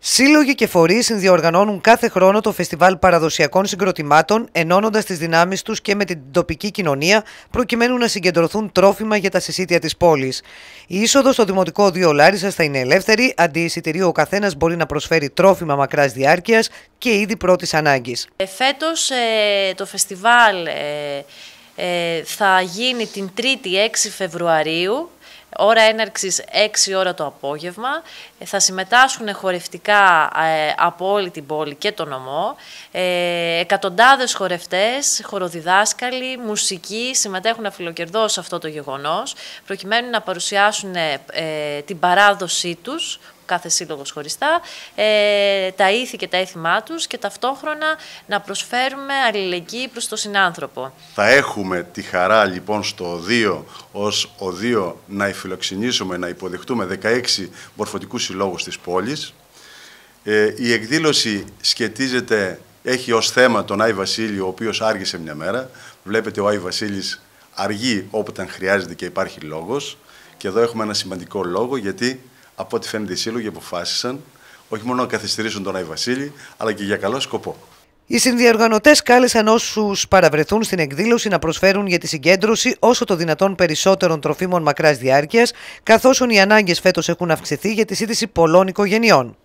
Σύλλογοι και φορείς συνδιοργανώνουν κάθε χρόνο το φεστιβάλ παραδοσιακών συγκροτημάτων, ενώνοντας τις δυνάμεις τους και με την τοπική κοινωνία, προκειμένου να συγκεντρωθούν τρόφιμα για τα συσίτια της πόλης. Η είσοδος στο Δημοτικό Οδείο Λάρισας θα είναι ελεύθερη, αντί εισιτηρίο ο καθένας μπορεί να προσφέρει τρόφιμα μακράς διάρκειας και ήδη πρώτης ανάγκης. Ε, Φέτος ε, το φεστιβάλ ε, ε, θα γίνει την 3η 6 Φεβρουαρίου ώρα έναρξης 6 ώρα το απόγευμα. Ε, θα συμμετάσχουν χορευτικά ε, από όλη την πόλη και τον νομό. Ε, εκατοντάδες χορευτές, χοροδιδάσκαλοι, μουσικοί συμμετέχουν αφιλοκερδώς σε αυτό το γεγονός, προκειμένου να παρουσιάσουν την παράδοσή τους, κάθε σύλλογος χωριστά, ε, τα ήθη και τα έθιμά τους και ταυτόχρονα να προσφέρουμε αλληλεγγύη προς τον συνάνθρωπο. Θα έχουμε τη χαρά λοιπόν στο ΟΔΙΟ, ω ΟΔΙΟ να φιλοξενήσουμε, να υποδεχτούμε 16 μορφωτικούς συλλόγους της πόλης. Ε, η εκδήλωση σχετίζεται, έχει ως θέμα τον Άι Βασίλειο, ο οποίος άργησε μια μέρα. Βλέπετε, ο Άι Βασίλης αργεί όποτε χρειάζεται και υπάρχει λόγος. Και εδώ έχουμε ένα σημαντικό λόγο, γιατί από ό,τι φαίνεται οι σύλλογοι αποφάσισαν όχι μόνο να καθυστερήσουν τον Άι Βασίλη, αλλά και για καλό σκοπό. Οι συνδιοργανωτές κάλεσαν όσους παραβρεθούν στην εκδήλωση να προσφέρουν για τη συγκέντρωση όσο το δυνατόν περισσότερων τροφίμων μακράς διάρκειας, καθώς οι ανάγκες φέτος έχουν αυξηθεί για τη σύντηση πολλών οικογενειών.